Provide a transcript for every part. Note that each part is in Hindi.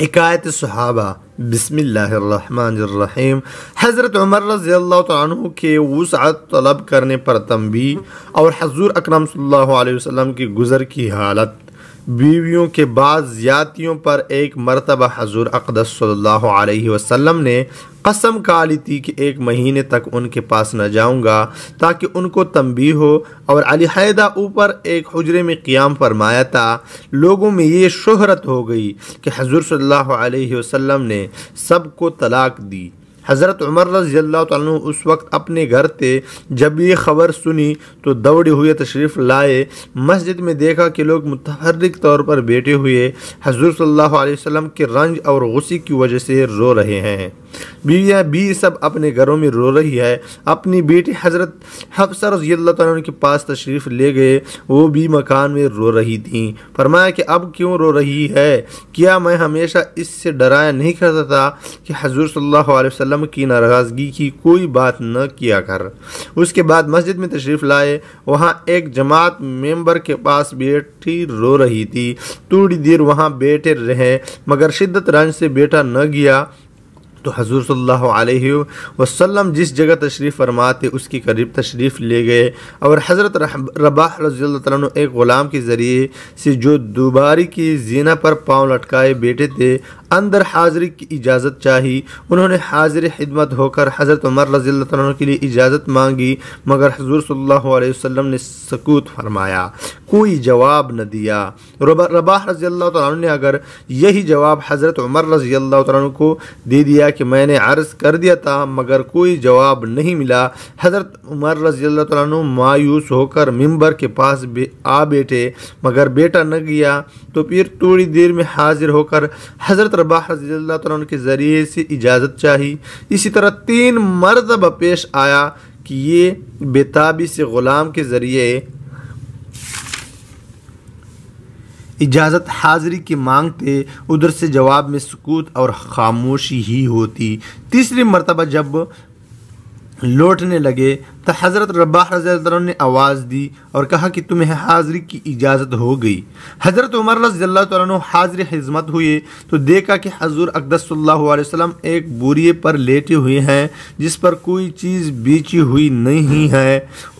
हकायत सहाबा बसमीम हज़रत उमर रज़ी के वसअत तलब करने पर तमबी और हजूर अकरम सल्लल्लाहु अलैहि की गुज़र की हालत बीवियों के बाद ज्यातियों पर एक मरतबा हजूर अकदस सल्लल्लाहु अलैहि वसल्लम ने कसम खा ली थी कि एक महीने तक उनके पास न जाऊंगा ताकि उनको तंबी हो और अलीहदा ऊपर एक हजरे में क़्याम फरमाया था लोगों में ये शोहरत हो गई कि हजूर सल्लल्लाहु अलैहि वसल्लम ने सबको तलाक दी हज़रत उमर रजी उस वक्त अपने घर थे जब ये खबर सुनी तो दौड़े हुए तशरीफ़ लाए मस्जिद में देखा कि लोग मुतहरक तौर पर बैठे हुए हजूर सल्ला वसम के रंज और गुस्से की वजह से रो रहे हैं बीवियाँ बी सब अपने घरों में रो रही है अपनी बेटी हज़रत हफसर रजी के पास तशरीफ़ ले गए वो भी मकान में रो रही थी फरमाया कि अब क्यों रो रही है क्या मैं हमेशा इससे डराया नहीं करता था कि हजूर सल्ला अलैहि की नाराज़गी की कोई बात न किया कर उसके बाद मस्जिद में तशरीफ़ लाए वहाँ एक जमात मेंबर के पास बेटी रो रही थी थोड़ी देर वहाँ बैठे रहे मगर शिद्दत रंज से बेटा न गया तो हजूर सल्लल्लाहु जिस जगह तशरीफ़ फरमाते उसके करीब तशरीफ़ ले गए और हज़रत रबा रज़ील तु एक ग़ुलाम के ज़रिए से जो दोबारी की जीना पर पाँव लटकाए बैठे थे अंदर हाजिरी की इजाज़त चाही उन्होंने हाजिर खिदमत होकर हज़रत उमर रजील के लिए इजाज़त मांगी मगर हजूर सल्लल्लाहु ने सकूत फरमाया कोई जवाब न दिया रबा रज़ी ने अगर यही जवाब हज़रत उमर रज़ी को दे दिया कि मैंने अर्ज़ कर दिया था मगर कोई जवाब नहीं मिला हज़रत उमर रज़ी मायूस होकर मंबर के पास आ बैठे मगर बेटा न गया तो फिर थोड़ी देर में हाजिर होकर हज़रत रबाह रजील्ला के ज़रिए से इजाज़त चाही इसी तरह तीन मरतब पेश आया कि ये बेताबी से ग़ुलाम के ज़रिए इजाज़त हाज़री की मांगते उधर से जवाब में सुकूत और खामोशी ही होती तीसरी मरतबा जब लौटने लगे तो हज़रत रबा रज़ी ने आवाज़ दी और कहा कि तुम्हें हाज़री की इजाज़त हो गई हज़रत उमर रज़ी हाज़िर हजमत हुए तो देखा कि हजूर अकदस वसम एक बोरिए पर लेटे हुए हैं जिस पर कोई चीज़ बेची हुई नहीं है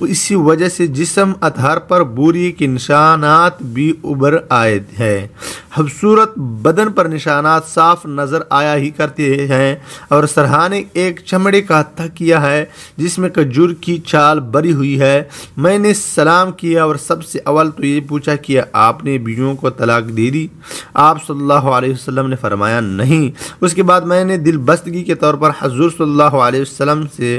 इसी वजह से जिसम आधार पर बोरिए के निशानात भी उभर आए हैं खूबसूरत बदन पर निशानात साफ नज़र आया ही करते हैं और सरहाने एक चमड़े का किया है जिसमें खजूर की की चाल बरी हुई है मैंने सलाम किया और सबसे अव्वल तो ये पूछा कि आपने बीवियों को तलाक दे दी आप सल्लल्लाहु अलैहि वसल्लम ने फरमाया नहीं उसके बाद मैंने दिल बस्तगी के तौर पर हजूर सल्लल्लाहु अलैहि वसल्लम से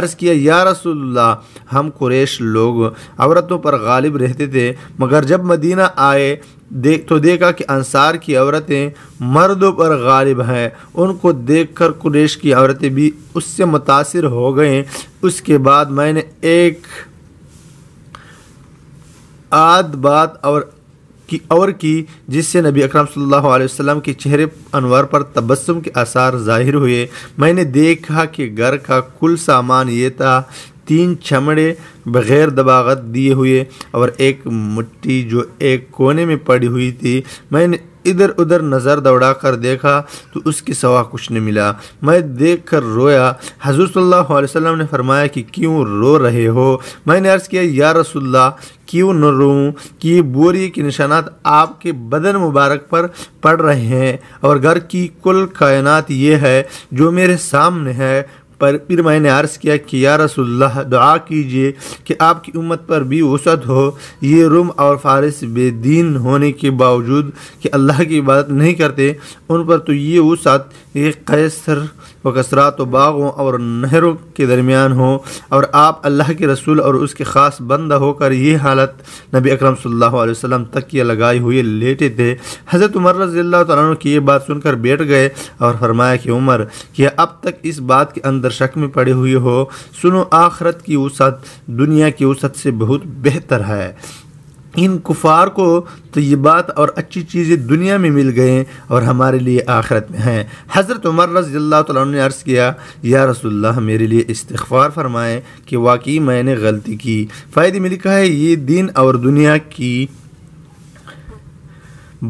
अर्ज़ किया या रसूलुल्लाह हम कुरेश लोग औरतों पर गालिब रहते थे मगर जब मदीना आए देख तो देखा कि अंसार की औरतें मर्दों पर गालिब हैं उनको देखकर कुरेश की औरतें भी उससे मुतासर हो गईं उसके बाद मैंने एक आद बात और की और की जिससे नबी अकरम सल्लल्लाहु अलैहि वसल्लम के चेहरे अनवर पर तबस्सुम के आसार ज़ाहिर हुए मैंने देखा कि घर का कुल सामान ये था तीन चमड़े बग़ैर दबागत दिए हुए और एक मुट्ठी जो एक कोने में पड़ी हुई थी मैंने इधर उधर नज़र दौड़ा कर देखा तो उसके सवा कुछ नहीं मिला मैं देख कर रोया हजूर सल्ला वसम ने फरमाया कि क्यों रो रहे हो मैंने अर्ज़ किया या रसुल्ला क्यों न रोऊँ कि ये बोरी के निशानात आपके बदन मुबारक पर पड़ रहे हैं और घर की कुल कायनात ये है जो मेरे सामने है पर फिर मैंने अर्ज़ किया कि या रसुल्ला दुआ कीजिए कि आपकी उम्मत पर भी वसत हो ये रुम और फारस बेदीन होने के बावजूद कि अल्लाह की इबादत नहीं करते उन पर तो ये वसत ये कैसर व कसरात व बागों और नहरों के दरमियान हो और आप अल्लाह के रसूल और उसके ख़ास बंदा होकर ये हालत नबी अकरम सल्लल्लाहु अलैहि वसल्लम तक की लगाए हुए लेटे थे हज़रत उमर रजील्ला की ये बात सुनकर बैठ गए और फरमाया कि उमर कि अब तक इस बात के अंदर शक में पड़े हुए हो सुनो आखरत की उसत दुनिया की उसत से बहुत बेहतर है इन कुफार को तो ये बात और अच्छी चीज़ें दुनिया में मिल गए और हमारे लिए आखिरत में हैं हज़रत उमर रज़ी ने अर्ज़ किया या रसोल्ला मेरे लिए इस्तफ़ार फरमाएँ कि वाकई मैंने गलती की फ़ायदे में लिखा है ये दिन और दुनिया की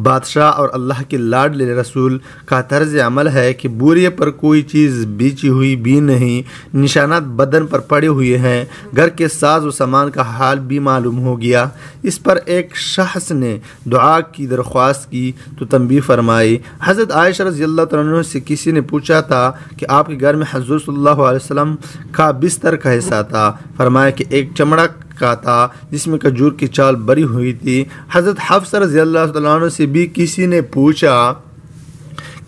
बादशाह और अल्लाह के लाडले रसूल का तर्ज अमल है कि बोरिए पर कोई चीज़ बीची हुई भी नहीं निशानात बदन पर पड़े हुए हैं घर के साज व सामान का हाल भी मालूम हो गया इस पर एक शख्स ने दुआ की दरख्वास्त की तो तंबी फरमाई हज़रत आयश रजील अल्लाह से किसी ने पूछा था कि आपके घर में हजूर सल्ला वसम का बिस्तर का हिस्सा था फरमाया कि एक चमड़क का था जिसमें खजूर की चाल बरी हुई थी हज़रत हफ्सर रज़ी से भी किसी ने पूछा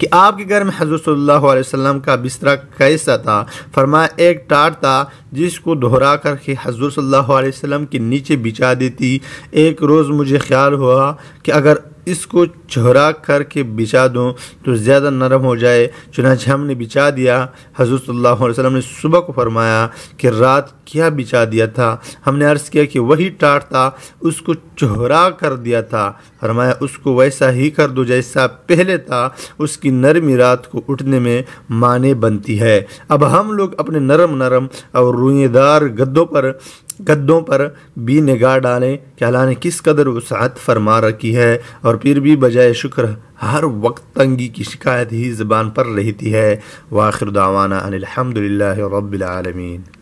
कि आपके घर में हजरत सल्लल्लाहु अलैहि वसल्लम का बिस्तरा कैसा था फरमाया एक टाट था जिसको दोहरा करके हजरत सल्लल्लाहु अलैहि वसल्लम के नीचे बिछा देती एक रोज़ मुझे ख्याल हुआ कि अगर इसको छहरा करके बिछा दूँ तो ज़्यादा नरम हो जाए चुनाच हमने बिछा दिया हजूर सल्लल्लाहु ने सुबह को फरमाया कि रात क्या बिछा दिया था हमने अर्ज़ किया कि वही टाट था उसको चोहरा कर दिया था फरमाया उसको वैसा ही कर दो जैसा पहले था उसकी नरमी रात को उठने में माने बनती है अब हम लोग अपने नरम नरम और रुएदार गद्दों पर गद्दों पर भी निगाह डालें कि अल्लाह ने किस कदर वसात फरमा रखी है और फिर भी बजाय शुक्र हर वक्त तंगी की शिकायत ही ज़बान पर रहती है वाखिर दावाना अनिलहमदिल्ला रबालमीन